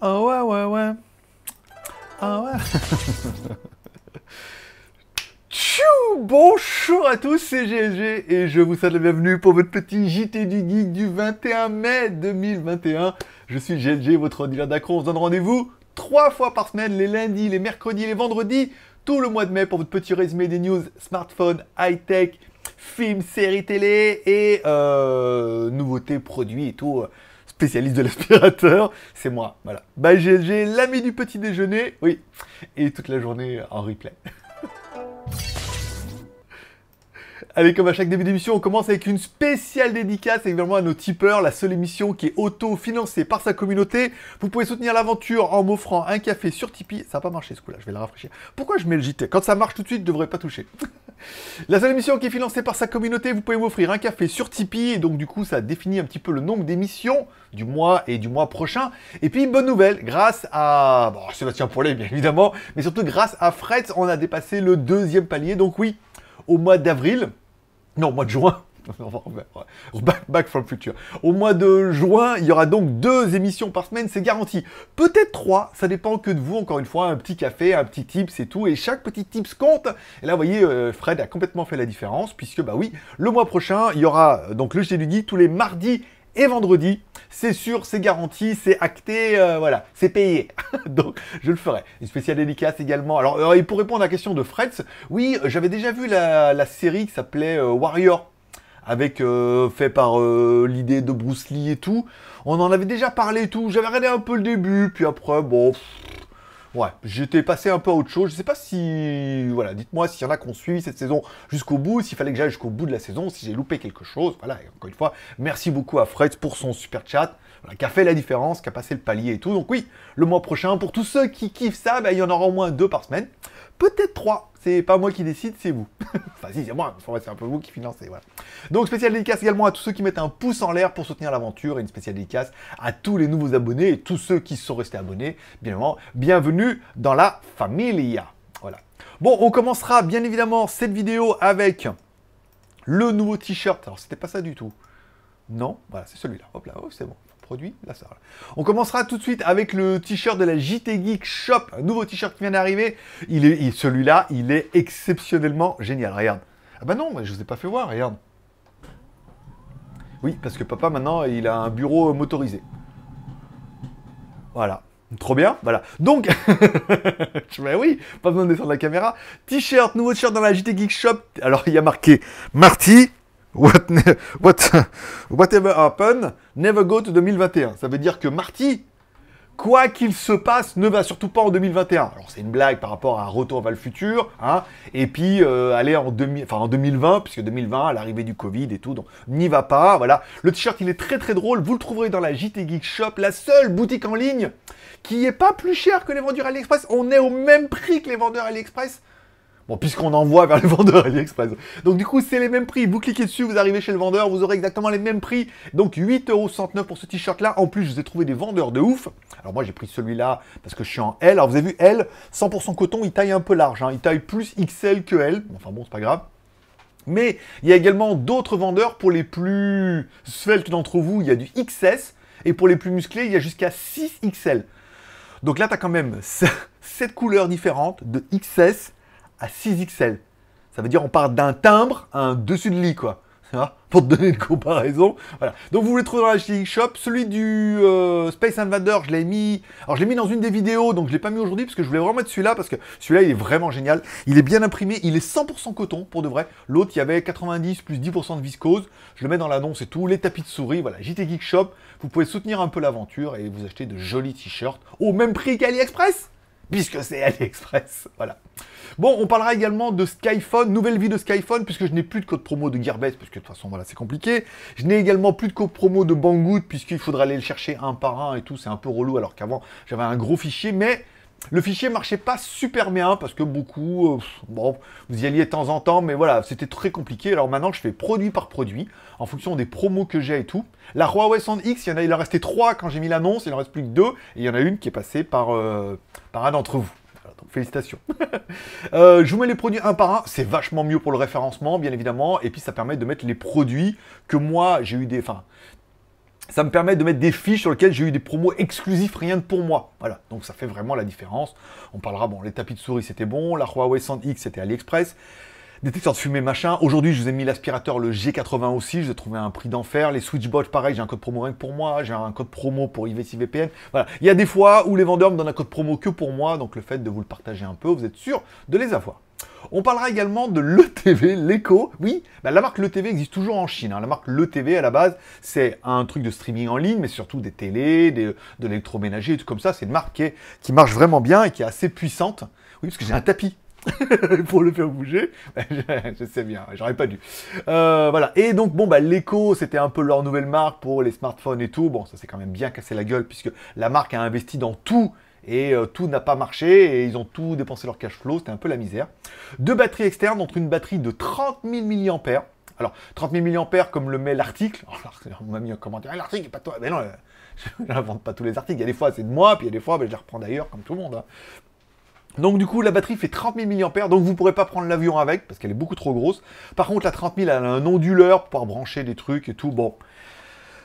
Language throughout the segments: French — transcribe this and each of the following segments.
Ah ouais, ouais, ouais. Ah ouais. Tchou Bonjour à tous, c'est GSG et je vous souhaite la bienvenue pour votre petit JT du Geek du 21 mai 2021. Je suis GLG, votre dealer d'accro. On se donne rendez-vous trois fois par semaine, les lundis, les mercredis, les vendredis, tout le mois de mai pour votre petit résumé des news smartphone, high-tech, films, séries télé et euh, nouveautés, produits et tout spécialiste de l'aspirateur, c'est moi. Voilà. Bah, j'ai GLG, l'ami du petit déjeuner, oui, et toute la journée en replay. Allez, comme à chaque début d'émission, on commence avec une spéciale dédicace évidemment à nos tipeurs, la seule émission qui est auto-financée par sa communauté. Vous pouvez soutenir l'aventure en m'offrant un café sur Tipeee. Ça n'a pas marché ce coup-là, je vais le rafraîchir. Pourquoi je mets le JT Quand ça marche tout de suite, je ne devrais pas toucher. La seule émission qui est financée par sa communauté, vous pouvez vous offrir un café sur Tipeee, et donc du coup ça définit un petit peu le nombre d'émissions du mois et du mois prochain. Et puis bonne nouvelle, grâce à... Bon, Sébastien Paulet bien évidemment, mais surtout grâce à Fred, on a dépassé le deuxième palier, donc oui, au mois d'avril, non, au mois de juin, back, back, the future. Au mois de juin, il y aura donc deux émissions par semaine, c'est garanti. Peut-être trois, ça dépend que de vous, encore une fois, un petit café, un petit tips et tout, et chaque petit tips compte. Et là, vous voyez, euh, Fred a complètement fait la différence, puisque, bah oui, le mois prochain, il y aura euh, donc le jeudi, tous les mardis et vendredis. C'est sûr, c'est garanti, c'est acté, euh, voilà, c'est payé. Donc, je le ferai. Une spéciale dédicace également. Alors, et pour répondre à la question de Fred, oui, j'avais déjà vu la, série qui s'appelait Warrior avec euh, fait par euh, l'idée de Bruce Lee et tout. On en avait déjà parlé tout. J'avais regardé un peu le début, puis après, bon. ouais, j'étais passé un peu à autre chose. Je sais pas si. Voilà, dites-moi s'il y en a qu'on suit cette saison jusqu'au bout, s'il fallait que j'aille jusqu'au bout de la saison, si j'ai loupé quelque chose. Voilà, encore une fois, merci beaucoup à Fred pour son super chat. Voilà, qui a fait la différence, qui a passé le palier et tout. Donc oui, le mois prochain, pour tous ceux qui kiffent ça, ben, il y en aura au moins deux par semaine. Peut-être trois, c'est pas moi qui décide, c'est vous. enfin, si, c'est moi, c'est un peu vous qui financez, voilà. Donc, spécial dédicace également à tous ceux qui mettent un pouce en l'air pour soutenir l'aventure, et une spéciale dédicace à tous les nouveaux abonnés et tous ceux qui sont restés abonnés, bien évidemment. Bienvenue dans la familia. Voilà. Bon, on commencera bien évidemment cette vidéo avec le nouveau t-shirt. Alors, c'était pas ça du tout. Non, voilà, c'est celui-là. Hop là, oh, c'est bon. On commencera tout de suite avec le t-shirt de la JT Geek Shop, un nouveau t-shirt qui vient d'arriver. Il est, celui-là, il est exceptionnellement génial. Regarde. Ah bah non, je vous ai pas fait voir. Regarde. Oui, parce que papa maintenant, il a un bureau motorisé. Voilà. Trop bien, voilà. Donc, bah oui, pas besoin de descendre la caméra. T-shirt, nouveau t-shirt dans la JT Geek Shop. Alors, il y a marqué Marty, What, what, whatever happen, never go to 2021. Ça veut dire que Marty, quoi qu'il se passe, ne va surtout pas en 2021. Alors c'est une blague par rapport à un retour vers le futur, hein, et puis euh, aller en, enfin, en 2020, puisque 2020, à l'arrivée du Covid et tout, donc n'y va pas, voilà. Le t-shirt, il est très très drôle, vous le trouverez dans la JT Geek Shop, la seule boutique en ligne qui est pas plus chère que les vendeurs AliExpress. On est au même prix que les vendeurs AliExpress, Bon, puisqu'on envoie vers le vendeur AliExpress. Donc du coup, c'est les mêmes prix. Vous cliquez dessus, vous arrivez chez le vendeur, vous aurez exactement les mêmes prix. Donc 8,69€ pour ce t-shirt-là. En plus, je vous ai trouvé des vendeurs de ouf. Alors moi, j'ai pris celui-là parce que je suis en L. Alors vous avez vu, L, 100% coton, il taille un peu large. Hein. Il taille plus XL que L. Enfin bon, c'est pas grave. Mais il y a également d'autres vendeurs pour les plus sveltes d'entre vous. Il y a du XS. Et pour les plus musclés, il y a jusqu'à 6 XL. Donc là, tu as quand même 7 couleurs différentes de XS à 6XL. Ça veut dire on part d'un timbre à un dessus de lit, quoi. pour te donner une comparaison. Voilà. Donc vous voulez trouver dans la Geek Shop. Celui du euh, Space Invader, je l'ai mis. Alors je l'ai mis dans une des vidéos, donc je l'ai pas mis aujourd'hui parce que je voulais vraiment mettre celui-là parce que celui-là il est vraiment génial. Il est bien imprimé, il est 100% coton pour de vrai. L'autre il y avait 90 plus 10% de viscose. Je le mets dans l'annonce et tout. Les tapis de souris, voilà. JT Geek Shop. Vous pouvez soutenir un peu l'aventure et vous acheter de jolis t-shirts au même prix qu'AliExpress puisque c'est AliExpress. Voilà. Bon, on parlera également de Skyphone, nouvelle vie de Skyphone, puisque je n'ai plus de code promo de Gearbest, puisque de toute façon, voilà, c'est compliqué. Je n'ai également plus de code promo de Banggood, puisqu'il faudra aller le chercher un par un et tout, c'est un peu relou, alors qu'avant, j'avais un gros fichier, mais le fichier marchait pas super bien parce que beaucoup, euh, bon, vous y alliez de temps en temps, mais voilà, c'était très compliqué. Alors maintenant, je fais produit par produit en fonction des promos que j'ai et tout. La Huawei Sound X, il y en a, il en restait trois quand j'ai mis l'annonce, il en reste plus que deux, et il y en a une qui est passée par, euh, par un d'entre vous. félicitations. Euh, je vous mets les produits un par un, c'est vachement mieux pour le référencement, bien évidemment, et puis ça permet de mettre les produits que moi j'ai eu des, enfin, ça me permet de mettre des fiches sur lesquelles j'ai eu des promos exclusifs rien que pour moi. Voilà, donc ça fait vraiment la différence. On parlera, bon, les tapis de souris c'était bon, la Huawei Sound x c'était AliExpress, détecteur de fumée machin. Aujourd'hui, je vous ai mis l'aspirateur, le G80 aussi, je vous ai trouvé un prix d'enfer. Les Switchbots, pareil, j'ai un code promo rien que pour moi, j'ai un code promo pour VPN. Voilà, il y a des fois où les vendeurs me donnent un code promo que pour moi, donc le fait de vous le partager un peu, vous êtes sûr de les avoir. On parlera également de l'ETV, l'écho. Oui, bah, la marque l'ETV existe toujours en Chine. Hein. La marque l'ETV, à la base, c'est un truc de streaming en ligne, mais surtout des télés, de l'électroménager, tout comme ça. C'est une marque qui, marche vraiment bien et qui est assez puissante. Oui, parce que j'ai un tapis. pour le faire bouger, je sais bien, j'aurais pas dû. Euh, voilà, et donc bon, bah, l'écho, c'était un peu leur nouvelle marque pour les smartphones et tout. Bon, ça s'est quand même bien cassé la gueule, puisque la marque a investi dans tout et euh, tout n'a pas marché et ils ont tout dépensé leur cash flow, c'était un peu la misère. Deux batteries externes, ont une batterie de 30 000 mAh. Alors, 30 000 mAh, comme le met l'article, on m'a mis un commentaire, l'article pas toi, mais non, euh, je n'invente pas tous les articles, il y a des fois c'est de moi, puis il y a des fois ben, je les reprends d'ailleurs, comme tout le monde. Hein. Donc du coup, la batterie fait 30 000 mAh, donc vous ne pourrez pas prendre l'avion avec, parce qu'elle est beaucoup trop grosse. Par contre, la 30 000, elle a un onduleur pour pouvoir brancher des trucs et tout. Bon,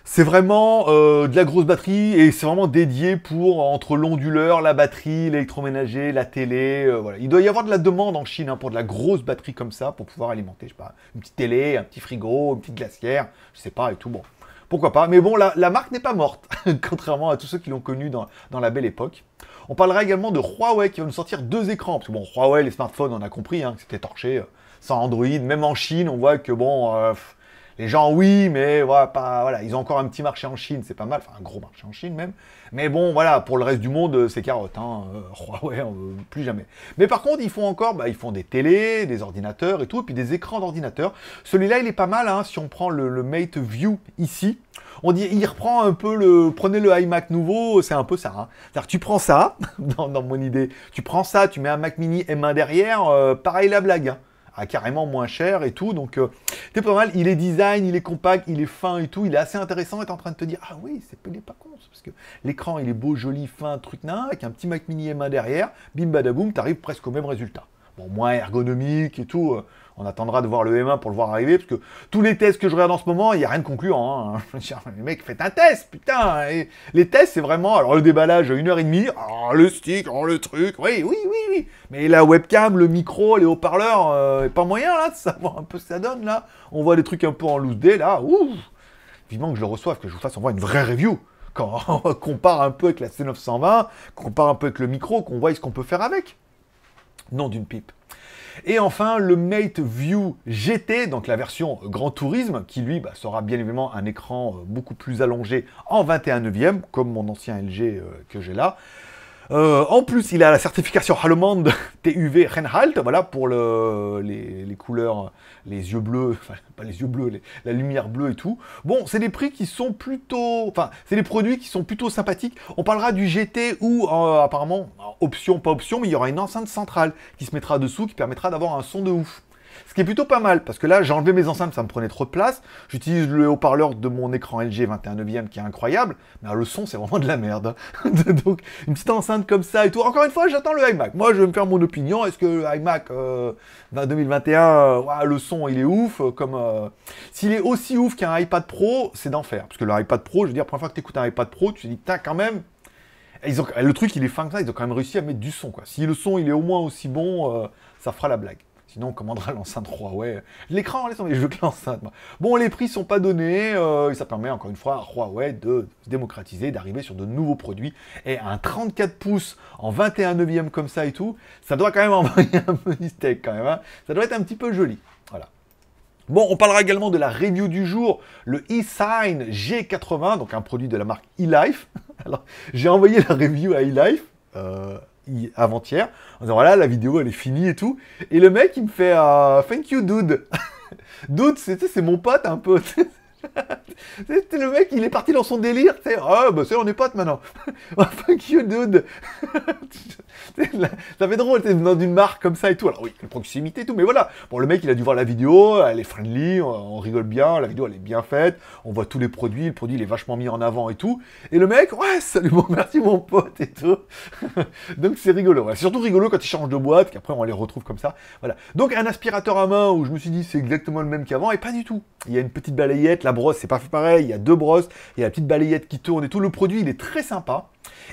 c'est vraiment euh, de la grosse batterie et c'est vraiment dédié pour entre l'onduleur, la batterie, l'électroménager, la télé. Euh, voilà. Il doit y avoir de la demande en Chine hein, pour de la grosse batterie comme ça pour pouvoir alimenter, je sais pas, une petite télé, un petit frigo, une petite glacière, je sais pas et tout. Bon, pourquoi pas. Mais bon, la, marque n'est pas morte, contrairement à tous ceux qui l'ont connue dans, la belle époque. On parlera également de Huawei qui va nous sortir deux écrans. Parce que bon, Huawei, les smartphones, on a compris hein, c'était torché. Euh, sans Android, même en Chine, on voit que bon. Les gens, oui, mais voilà, pas, voilà, ils ont encore un petit marché en Chine, c'est pas mal, enfin un gros marché en Chine même. Mais bon, voilà, pour le reste du monde, euh, c'est carotte, hein. Euh, Huawei, plus jamais. Mais par contre, ils font encore, bah, ils font des télés, des ordinateurs et tout, et puis des écrans d'ordinateurs. Celui-là, il est pas mal, hein, si on prend le, Mate View ici. On dit, il reprend un peu le, prenez le iMac nouveau, c'est un peu ça. Hein. C'est-à-dire, tu prends ça, dans, mon idée, tu prends ça, tu mets un Mac Mini M1 derrière, euh, pareil la blague. Hein à carrément moins cher et tout. Donc, euh, tu c'est pas mal. Il est design, il est compact, il est fin et tout. Il est assez intéressant. Et en train de te dire, ah oui, c'est pas con. Parce que l'écran, il est beau, joli, fin, truc nain, avec un petit Mac mini M1 derrière. Bim badaboum, t'arrives presque au même résultat. Bon, moins ergonomique et tout. Euh, on attendra de voir le M1 pour le voir arriver, parce que tous les tests que je regarde en ce moment, il n'y a rien de concluant. Hein. les mec, faites un test, putain Les tests, c'est vraiment, alors le déballage, une heure et demie, ah, le stick, oh, le truc, oui, oui, oui, oui. Mais la webcam, le micro, les haut-parleurs, euh, pas moyen, là, de savoir un peu ce que ça donne, là. On voit des trucs un peu en loose day, là, ouf Vivement que je le reçoive, que je vous fasse voit une vraie review quand on compare un peu avec la C920, qu'on compare un peu avec le micro, qu'on voit ce qu'on peut faire avec. Non d'une pipe. Et enfin, le Mate View GT, donc la version Grand Tourisme, qui lui bah, sera bien évidemment un écran euh, beaucoup plus allongé en 21 neuvième, comme mon ancien LG euh, que j'ai là. Euh, en plus, il a la certification allemande TUV Reinhardt, voilà, pour les, couleurs, les yeux bleus, enfin, pas les yeux bleus, la lumière bleue et tout. Bon, c'est des prix qui sont plutôt, enfin, c'est des produits qui sont plutôt sympathiques. On parlera du GT ou, euh, apparemment, option, pas option, mais il y aura une enceinte centrale qui se mettra dessous, qui permettra d'avoir un son de ouf. Ce qui est plutôt pas mal, parce que là, j'ai enlevé mes enceintes, ça me prenait trop de place. J'utilise le haut-parleur de mon écran LG 21 e qui est incroyable, mais le son, c'est vraiment de la merde. Hein. Donc, une petite enceinte comme ça et tout. Encore une fois, j'attends le iMac. Moi, je vais me faire mon opinion. Est-ce que le iMac 2021, euh, euh, le son, il est ouf euh, comme S'il est aussi ouf qu'un iPad Pro, c'est d'enfer. Parce que le iPad Pro, je veux dire, première fois que tu écoutes un iPad Pro, tu te dis, t'as quand même, ils ont, le truc, il est fin que ça, ils ont quand même réussi à mettre du son. Quoi. Si le son, il est au moins aussi bon, ça fera la blague. Sinon, on commandera l'enceinte Huawei. L'écran, laisse tomber, je veux que l'enceinte. Bon, les prix sont pas donnés. Euh, ça permet encore une fois à Huawei de se démocratiser, d'arriver sur de nouveaux produits. Et un 34 pouces en 21 neuvième comme ça et tout, ça doit quand même envoyer un petit steak quand même. Hein. Ça doit être un petit peu joli. Voilà. Bon, on parlera également de la review du jour, le e G80, donc un produit de la marque eLife. Alors, j'ai envoyé la review à eLife. Euh, avant-hier, en disant voilà, la vidéo elle est finie et tout. Et le mec il me fait euh, Thank you, dude. dude, c'est mon pote un pote le mec, il est parti dans son délire, tu sais, ah bah c'est on est potes maintenant. oh, fuck you dude. ça drôle, t'es dans une marque comme ça et tout. Alors oui, la proximité et tout, mais voilà. Bon, le mec, il a dû voir la vidéo, elle est friendly, on rigole bien, la vidéo elle est bien faite, on voit tous les produits, le produit il est vachement mis en avant et tout. Et le mec, ouais, salut merci mon pote et tout. Donc c'est rigolo. C'est surtout rigolo quand tu changes de boîte, qu'après on les retrouve comme ça. Voilà. Donc un aspirateur à main où je me suis dit c'est exactement le même qu'avant et pas du tout. Il y a une petite balayette, la brosse, c'est pas pareil, il y a deux brosses, il y a la petite balayette qui tourne et tout. Le produit, il est très sympa.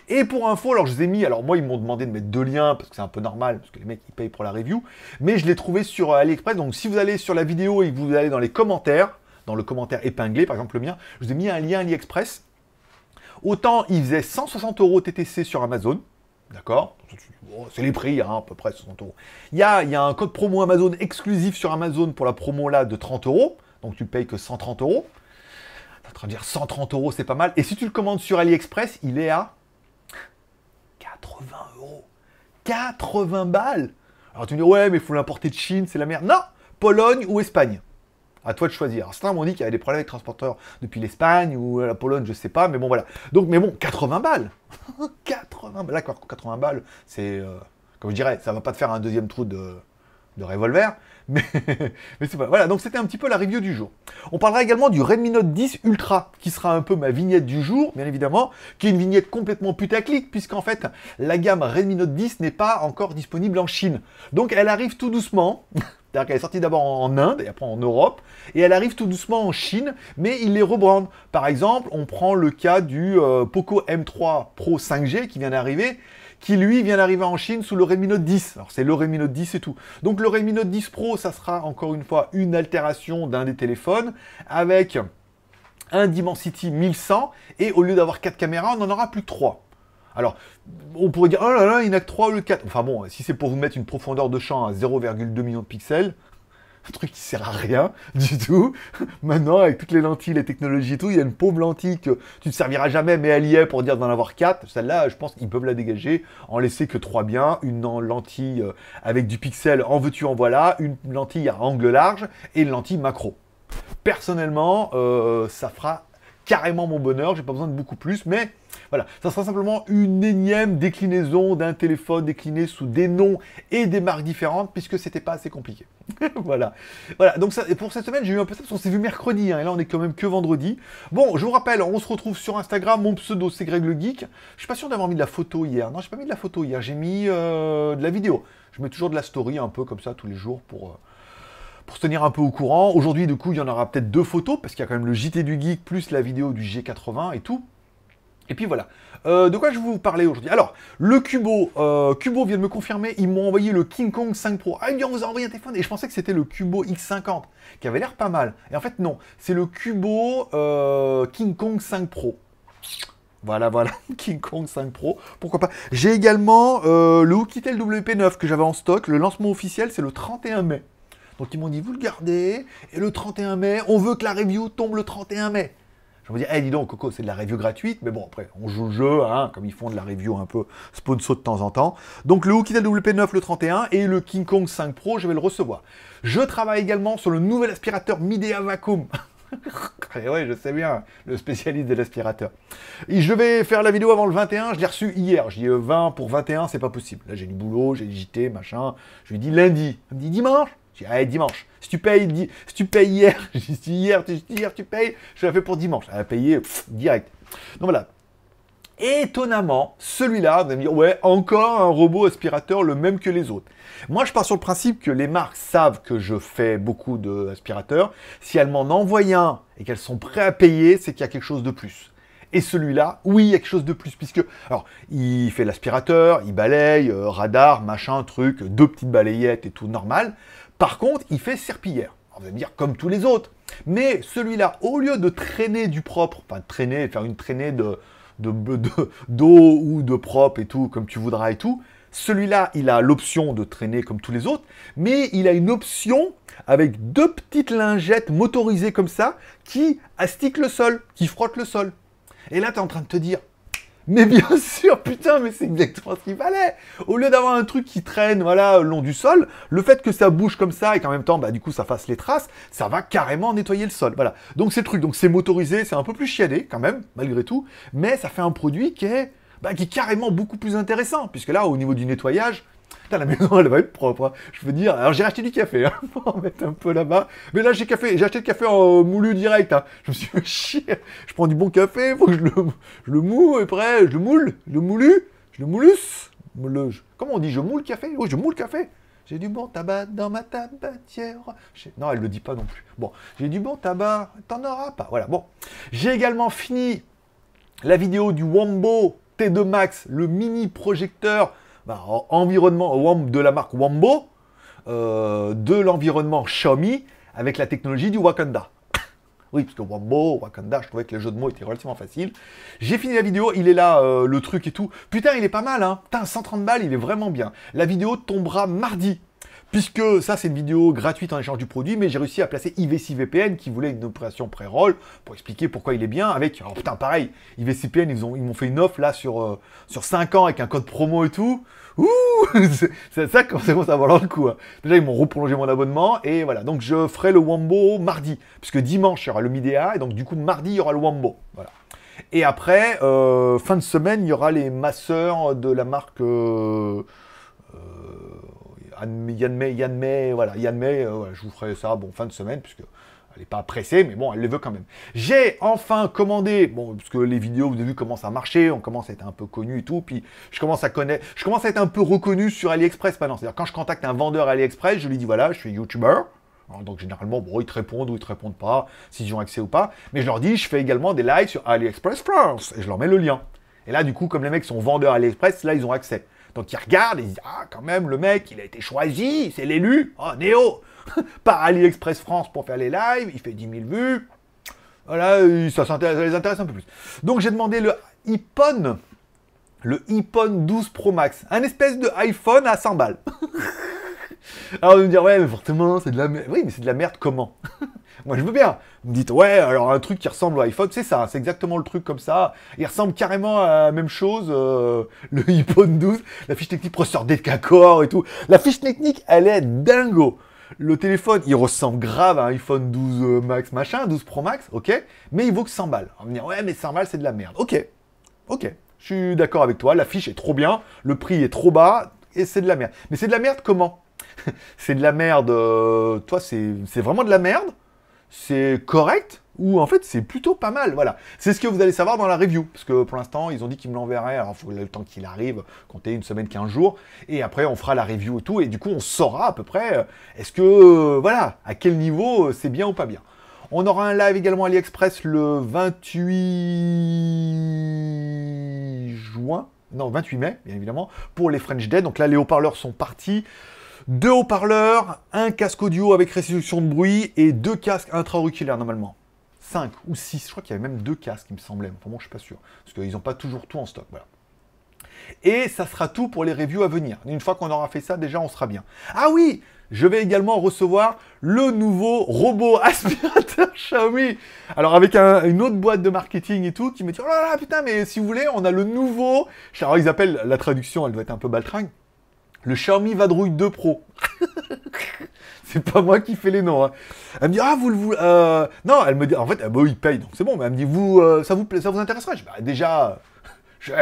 Et pour info, alors je vous ai mis, alors moi ils m'ont demandé de mettre deux liens parce que c'est un peu normal, parce que les mecs ils payent pour la review, mais je l'ai trouvé sur euh, AliExpress. Donc si vous allez sur la vidéo et que vous allez dans les commentaires, dans le commentaire épinglé par exemple le mien, je vous ai mis un lien AliExpress. Autant il faisait 160 euros TTC sur Amazon, D'accord oh, C'est les prix, hein, à peu près 60 euros. Il y a, y a, un code promo Amazon exclusif sur Amazon pour la promo là de 30 euros donc tu payes que 130 euros. en train dire 130 euros, c'est pas mal. Et si tu le commandes sur AliExpress, il est à 80 euros. 80 balles Alors tu me dis, ouais, mais il faut l'importer de Chine, c'est la merde. Non Pologne ou Espagne à toi de choisir. Alors, certains m'ont dit qu'il y avait des problèmes avec transporteurs depuis l'Espagne ou la Pologne, je sais pas, mais bon voilà. Donc, mais bon, 80 balles 80 balles Là, 80 balles, c'est. Euh, comme je dirais, ça va pas te faire un deuxième trou de de Revolver. Mais, c'est pas. Voilà, donc c'était un petit peu la review du jour. On parlera également du Redmi Note 10 Ultra, qui sera un peu ma vignette du jour, bien évidemment, qui est une vignette complètement putaclic, puisqu'en fait, la gamme Redmi Note 10 n'est pas encore disponible en Chine. Donc elle arrive tout doucement. C'est-à-dire qu'elle est sortie d'abord en Inde et après en Europe, et elle arrive tout doucement en Chine, mais il les rebrandent. Par exemple, on prend le cas du euh, Poco M3 Pro 5G qui vient d'arriver, qui lui vient d'arriver en Chine sous le Redmi Note 10. Alors c'est le Redmi Note 10 et tout. Donc le Redmi Note 10 Pro, ça sera encore une fois une altération d'un des téléphones avec un Dimensity 1100 et au lieu d'avoir 4 caméras, on en aura plus trois. 3. Alors, on pourrait dire, oh là là, il a que 3 ou 4. Enfin bon, si c'est pour vous mettre une profondeur de champ à 0,2 millions de pixels, truc qui sert à rien du tout. Maintenant, avec toutes les lentilles, les technologies et tout, il y a une pauvre lentille que tu ne serviras jamais, mais elle y est pour dire d'en avoir quatre. Celle-là, je pense qu'ils peuvent la dégager, en laisser que trois bien une lentille euh, avec du pixel, en veux-tu, en voilà, une lentille à angle large et une lentille macro. Personnellement, euh, ça fera carrément mon bonheur, j'ai pas besoin de beaucoup plus, mais voilà, ça sera simplement une énième déclinaison d'un téléphone décliné sous des noms et des marques différentes, puisque c'était pas assez compliqué. voilà, voilà. Donc ça, et pour cette semaine, j'ai eu un peu ça parce qu'on s'est vu mercredi, hein, et là on est quand même que vendredi. Bon, je vous rappelle, on se retrouve sur Instagram. Mon pseudo c'est Greg le geek. Je suis pas sûr d'avoir mis de la photo hier. Non, j'ai pas mis de la photo hier. J'ai mis euh, de la vidéo. Je mets toujours de la story un peu comme ça tous les jours pour euh, pour se tenir un peu au courant. Aujourd'hui, du coup, il y en aura peut-être deux photos, parce qu'il y a quand même le JT du Geek, plus la vidéo du G80 et tout. Et puis voilà. Euh, de quoi je vais vous parler aujourd'hui Alors, le Cubo, Cubo euh, vient de me confirmer, ils m'ont envoyé le King Kong 5 Pro. Ah, bien, on vous a envoyé un téléphone et je pensais que c'était le Cubo X50, qui avait l'air pas mal. Et en fait, non, c'est le Cubo euh, King Kong 5 Pro. Voilà, voilà, King Kong 5 Pro, pourquoi pas. J'ai également le WP9 que j'avais en stock. Le lancement officiel, c'est le 31 mai. Donc ils m'ont dit, vous le gardez, et le 31 mai, on veut que la review tombe le 31 mai. Je me dis, hey, eh, dis donc, Coco, c'est de la review gratuite, mais bon, après, on joue le jeu, hein, comme ils font de la review un peu sponsor de temps en temps. Donc, le WP9 le 31 et le King Kong 5 Pro, je vais le recevoir. Je travaille également sur le nouvel aspirateur Midea Vacuum. et eh ouais, je sais bien, le spécialiste de l'aspirateur. Je vais faire la vidéo avant le 21, je l'ai reçu hier. J'ai dit 20 euh, pour 21, c'est pas possible. Là, j'ai du boulot, j'ai du JT, machin. Je lui dis lundi. Il me dit dimanche allez, dimanche. Si tu payes, tu payes hier, je hier, tu, hier, tu payes, je l'ai fait pour dimanche. Elle a payé direct. Donc voilà. Étonnamment, celui-là, vous allez me dire, ouais, encore un robot aspirateur le même que les autres. Moi, je pars sur le principe que les marques savent que je fais beaucoup d'aspirateurs. Si elles m'en envoient un et qu'elles sont prêtes à payer, c'est qu'il y a quelque chose de plus. Et celui-là, oui, il y a quelque chose de plus, puisque, alors, il fait l'aspirateur, il balaye, euh, radar, machin, truc, deux petites balayettes et tout normal. Par contre, il fait serpillière. on vous dire, comme tous les autres. Mais celui-là, au lieu de traîner du propre, enfin traîner, faire une traînée de d'eau de, d'eau ou de propre et tout, comme tu voudras et tout, celui-là, il a l'option de traîner comme tous les autres, mais il a une option avec deux petites lingettes motorisées comme ça qui astiquent le sol, qui frottent le sol. Et là, tu es en train de te dire, mais bien sûr, putain, mais c'est exactement ce qu'il fallait. Au lieu d'avoir un truc qui traîne, voilà, le long du sol, le fait que ça bouge comme ça et qu'en même temps, bah, du coup, ça fasse les traces, ça va carrément nettoyer le sol. Voilà. Donc, c'est le truc. Donc, c'est motorisé, c'est un peu plus chiadé, quand même, malgré tout. Mais ça fait un produit qui est, bah, qui est carrément beaucoup plus intéressant. Puisque là, au niveau du nettoyage, la maison, elle va être propre. Hein. Je veux dire, alors j'ai racheté du café hein, pour en mettre un peu là-bas. Mais là, j'ai café, j'ai acheté le café en moulu direct. Hein. Je me suis fait chier. Je prends du bon café, faut que je le, moule et après, je le moule, le moulu, je le moulus. comment on dit Je moule le café Oui, je moule le café. J'ai du bon tabac dans ma tabatière. Non, elle le dit pas non plus. Bon, j'ai du bon tabac, t'en auras pas. Voilà, bon. J'ai également fini la vidéo du Wombo T2 Max, le mini projecteur environnement de la marque Wambo, euh, de l'environnement Xiaomi avec la technologie du Wakanda. Oui, parce que Wambo, Wakanda, je trouvais que le jeu de mots était relativement facile. J'ai fini la vidéo, il est là, euh, le truc et tout. Putain, il est pas mal, hein. Putain, 130 balles, il est vraiment bien. La vidéo tombera mardi puisque ça c'est une vidéo gratuite en échange du produit, mais j'ai réussi à placer IVC vpn qui voulait une opération pré-roll pour expliquer pourquoi il est bien avec, oh putain pareil, IVCPN, vpn ils, ils m'ont fait une offre là sur, euh, sur 5 ans avec un code promo et tout, ouh, c'est ça commence à valoir le coup. Hein. Déjà ils m'ont reprolongé mon abonnement et voilà, donc je ferai le Wambo mardi, puisque dimanche il y aura le Midea et donc du coup mardi il y aura le Wambo, voilà. Et après, euh, fin de semaine, il y aura les masseurs de la marque... Euh, Yann May, Yann May, voilà, Yann May, euh, je vous ferai ça, bon, fin de semaine, puisque elle n'est pas pressée, mais bon, elle les veut quand même. J'ai enfin commandé, bon, parce que les vidéos, vous avez vu commencent à marcher, on commence à être un peu connu et tout, puis je commence à connaître, je commence à être un peu reconnu sur AliExpress maintenant. C'est-à-dire, quand je contacte un vendeur AliExpress, je lui dis, voilà, je suis YouTuber. Hein, donc généralement, bon, ils te répondent ou ils te répondent pas, s'ils ont accès ou pas. Mais je leur dis, je fais également des lives sur AliExpress France, et je leur mets le lien. Et là, du coup, comme les mecs sont vendeurs AliExpress, là, ils ont accès. Donc il regarde et il disent « Ah, quand même, le mec, il a été choisi, c'est l'élu, oh, ah, Néo Par AliExpress France pour faire les lives, il fait 10 000 vues. Voilà, ça, les intéresse un peu plus. Donc j'ai demandé le iPhone, le iPhone 12 Pro Max, un espèce de iPhone à 100 balles. Alors, vous me dire, ouais, mais forcément, c'est de la merde. Oui, mais c'est de la merde comment moi, je veux bien. Vous me dites, ouais, alors un truc qui ressemble à iPhone, c'est ça, c'est exactement le truc comme ça. Il ressemble carrément à la même chose, euh, le iPhone 12, la fiche technique processeur décacore et tout. La fiche technique, elle est dingo. Le téléphone, il ressemble grave à un iPhone 12 euh, Max, machin, 12 Pro Max, ok, mais il vaut que 100 balles. On va dire, ouais, mais 100 balles, c'est de la merde. Ok, ok, je suis d'accord avec toi, la fiche est trop bien, le prix est trop bas, et c'est de la merde. Mais c'est de la merde comment c'est de la merde. Euh, toi, c'est vraiment de la merde c'est correct ou en fait c'est plutôt pas mal. Voilà, c'est ce que vous allez savoir dans la review parce que pour l'instant ils ont dit qu'ils me l'enverraient. Alors il faut le temps qu'il arrive, compter une semaine, quinze jours et après on fera la review et tout et du coup on saura à peu près euh, est-ce que euh, voilà à quel niveau euh, c'est bien ou pas bien. On aura un live également AliExpress le 28 juin non, 28 mai, bien évidemment, pour les French Dead. Donc là, les haut-parleurs sont partis. Deux haut-parleurs, un casque audio avec réduction de bruit et deux casques intra-auriculaires normalement. Cinq ou six, je crois qu'il y avait même deux casques, il me semblait. Pour bon, je suis pas sûr. Parce qu'ils n'ont pas toujours tout en stock. Voilà. Et ça sera tout pour les reviews à venir. Une fois qu'on aura fait ça, déjà, on sera bien. Ah oui Je vais également recevoir le nouveau robot aspirateur Xiaomi. Alors, avec une autre boîte de marketing et tout, qui me dit « Oh là là, putain, mais si vous voulez, on a le nouveau... » Alors, ils appellent la traduction, elle doit être un peu baltringue. Le Xiaomi Vadrouille 2 Pro. c'est pas moi qui fais les noms. Hein. Elle me dit ah vous le voulez euh... non elle me dit en fait ah, bah, il paye donc c'est bon mais elle me dit vous euh, ça vous ça vous intéresserait bah, déjà je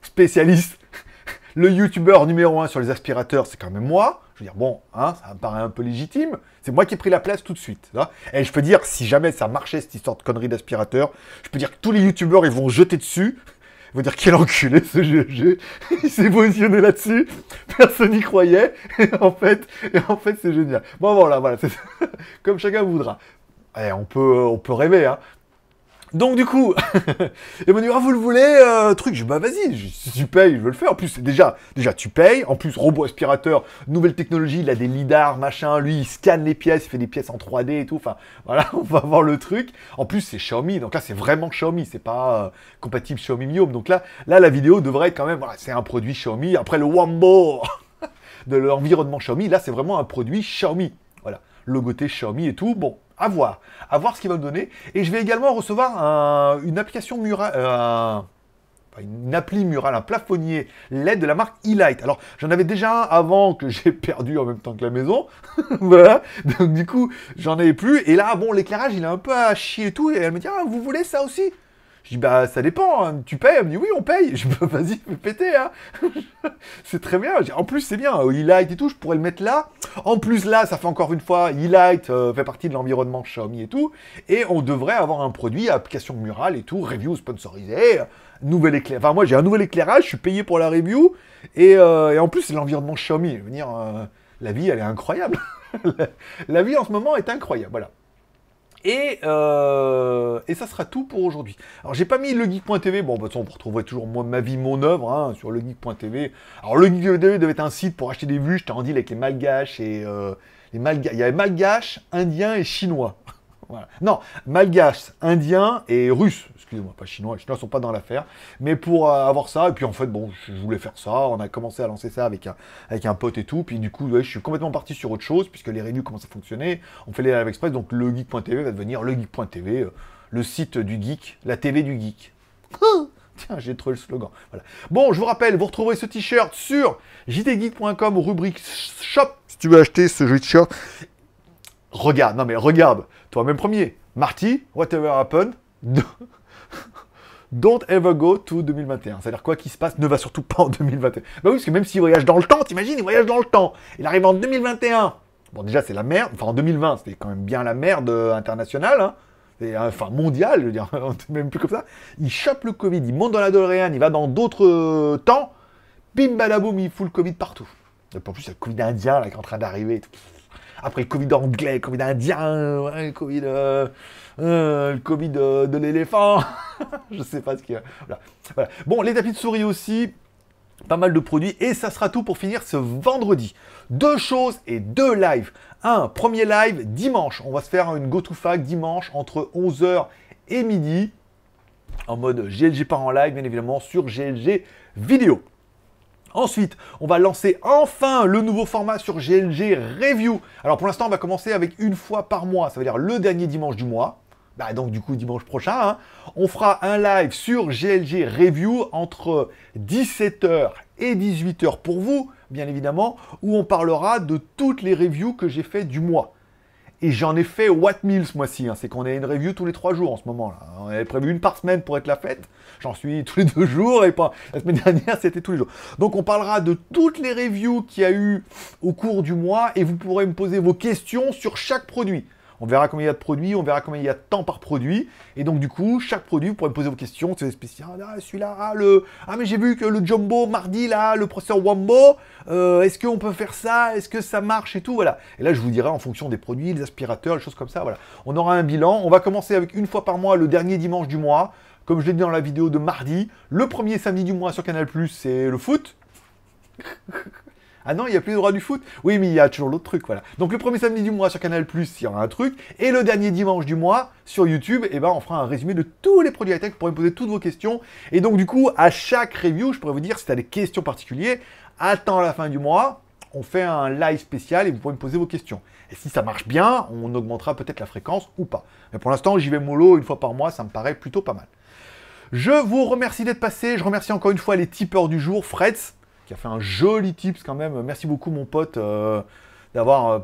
spécialiste le youtubeur numéro un sur les aspirateurs c'est quand même moi je veux dire bon hein, ça me paraît un peu légitime c'est moi qui ai pris la place tout de suite hein. et je peux dire si jamais ça marchait cette histoire de connerie d'aspirateur je peux dire que tous les youtubeurs ils vont jeter dessus vous dire quel enculé ce GEG. Il s'est positionné là-dessus. Personne n'y croyait. Et en fait, et en fait c'est génial. Bon voilà, voilà, c'est comme chacun voudra. Et eh, on peut, on peut rêver, hein. Donc du coup, il m'a dit ah vous le voulez euh, truc, je dis, bah vas-y, si tu payes, je veux le faire. En plus déjà, déjà tu payes. En plus robot aspirateur, nouvelle technologie, il a des lidars machin, lui il scanne les pièces, il fait des pièces en 3D et tout. Enfin voilà, on va voir le truc. En plus c'est Xiaomi, donc là c'est vraiment Xiaomi, c'est pas euh, compatible Xiaomi Mi Donc là, là la vidéo devrait être quand même, voilà, c'est un produit Xiaomi. Après le Wambo de l'environnement Xiaomi, là c'est vraiment un produit Xiaomi. Voilà, logoté Xiaomi et tout. Bon, à voir. À voir ce qu'il va me donner. Et je vais également recevoir une application murale. Euh, une appli murale, un plafonnier LED de la marque E-Light. Alors, j'en avais déjà un avant que j'ai perdu en même temps que la maison. voilà. Donc, du coup, j'en avais plus. Et là, bon, l'éclairage, il est un peu à chier et tout. Et elle me dit, ah, vous voulez ça aussi je dis, bah, ça dépend, hein. tu payes Elle me dit, oui, on paye. Je dis, bah, vas-y, fais péter, hein. c'est très bien. en plus, c'est bien, e-light hein, et tout, je pourrais le mettre là. En plus, là, ça fait encore une fois, e-light euh, fait partie de l'environnement Xiaomi et tout. Et on devrait avoir un produit, application murale et tout, review sponsorisé, nouvel éclairage. Enfin, moi, j'ai un nouvel éclairage, je suis payé pour la review. Et, euh, en plus, c'est l'environnement Xiaomi. Je euh, la vie, elle est incroyable. la vie en ce moment est incroyable. Voilà. Euh, et, ça sera tout pour aujourd'hui. Alors j'ai pas mis legeek.tv, bon bah, de toute façon vous retrouverez toujours ma vie, mon œuvre hein, sur legeek.tv. Alors legeek.tv devait être un site pour acheter des vues, j'étais en deal avec les malgaches et euh, les malgaches. Il y avait malgaches, indiens et chinois. Non, malgache, indien et russe, excusez-moi, pas chinois, les chinois sont pas dans l'affaire, mais pour euh, avoir ça, et puis en fait, bon, je voulais faire ça, on a commencé à lancer ça avec un, avec un pote et tout, puis du coup, je suis complètement parti sur autre chose, puisque les réduits commencent à fonctionner, on fait les live express, donc le geek.tv va devenir le geek.tv, euh, le site du geek, la TV du geek. Hein Tiens, j'ai trouvé le slogan. Voilà. Bon, je vous rappelle, vous retrouverez ce t-shirt sur ou rubrique shop si tu veux acheter ce jeu t-shirt Regarde, non mais regarde, toi-même premier. Marty, whatever happened, don't ever go to 2021. C'est-à-dire quoi qu'il se passe, ne va surtout pas en 2021. Bah oui, parce que même s'il voyage dans le temps, t'imagines, il voyage dans le temps. Il arrive en 2021. Bon, déjà, c'est la merde. Enfin, en 2020, c'était quand même bien la merde euh, internationale. Et, hein. euh, enfin, mondiale, je veux dire, même plus comme ça. Il chope le Covid, il monte dans la DeLorean, il va dans d'autres euh, temps. Bim, badaboum, il fout le Covid partout. Et en plus, il y a le Covid indien qui est en train d'arriver. Et tout. Après le Covid anglais, le Covid indien, le Covid, euh, euh, euh, de, l'éléphant. je sais pas ce qu'il y a. Bon, les tapis de souris aussi. Pas mal de produits. Et ça sera tout pour finir ce vendredi. Deux choses et deux lives. Un, premier live dimanche. On va se faire une go to dimanche entre 11h et midi en mode GLG par en live, bien évidemment, sur GLG vidéo. Ensuite, on va lancer enfin le nouveau format sur GLG Review. Alors pour l'instant, on va commencer avec une fois par mois, ça veut dire le dernier dimanche du mois. Bah donc du coup dimanche prochain, hein. on fera un live sur GLG Review entre 17h et 18h pour vous, bien évidemment, où on parlera de toutes les reviews que j'ai fait du mois. Et j'en ai fait what mille ce mois-ci. Hein. C'est qu'on a une review tous les trois jours en ce moment. là. On avait prévu une par semaine pour être la fête. J'en suis tous les deux jours et pas la semaine dernière, c'était tous les jours. Donc on parlera de toutes les reviews qu'il y a eu au cours du mois et vous pourrez me poser vos questions sur chaque produit. On verra combien il y a de produits, on verra combien il y a de temps par produit. Et donc, du coup, chaque produit, vous pourrez me poser vos questions. C'est spécial. Ah, celui-là, ah, le. Ah, mais j'ai vu que le jumbo mardi, là, le processeur Wambo, euh, est-ce qu'on peut faire ça Est-ce que ça marche et tout Voilà. Et là, je vous dirai en fonction des produits, des aspirateurs, les choses comme ça. Voilà. On aura un bilan. On va commencer avec une fois par mois, le dernier dimanche du mois. Comme je l'ai dit dans la vidéo de mardi, le premier samedi du mois sur Canal, c'est le foot. Ah non, il n'y a plus le droit du foot Oui, mais il y a toujours l'autre truc, voilà. Donc le premier samedi du mois sur Canal+, il y aura un truc, et le dernier dimanche du mois, sur YouTube, eh ben, on fera un résumé de tous les produits high-tech pour me poser toutes vos questions. Et donc du coup, à chaque review, je pourrais vous dire si tu as des questions particulières, attends la fin du mois, on fait un live spécial et vous pourrez me poser vos questions. Et si ça marche bien, on augmentera peut-être la fréquence ou pas. Mais pour l'instant, j'y vais mollo une fois par mois, ça me paraît plutôt pas mal. Je vous remercie d'être passé, je remercie encore une fois les tipeurs du jour, Freds, qui a fait un joli tips quand même. Merci beaucoup, mon pote, euh, d'avoir euh,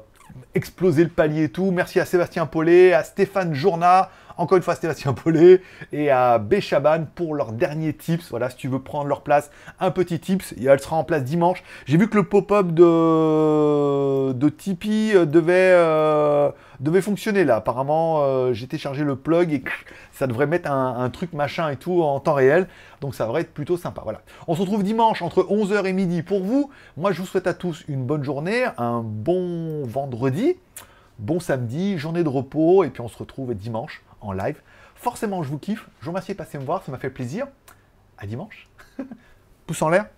explosé le palier et tout. Merci à Sébastien Paulet, à Stéphane Journa, encore une fois Sébastien Paulet et à Béchaban pour leurs dernier tips. Voilà, si tu veux prendre leur place, un petit tips. elle sera en place dimanche. J'ai vu que le pop-up de, Tipeee euh, devait, euh, devait fonctionner là. Apparemment, euh, j'ai téléchargé le plug et ça devrait mettre un, un, truc machin et tout en temps réel. Donc ça devrait être plutôt sympa. Voilà. On se retrouve dimanche entre 11h et midi pour vous. Moi, je vous souhaite à tous une bonne journée, un bon vendredi bon samedi, journée de repos, et puis on se retrouve dimanche en live. Forcément, je vous kiffe. Je vous remercie de passer me voir, ça m'a fait plaisir. À dimanche. Pouce en l'air.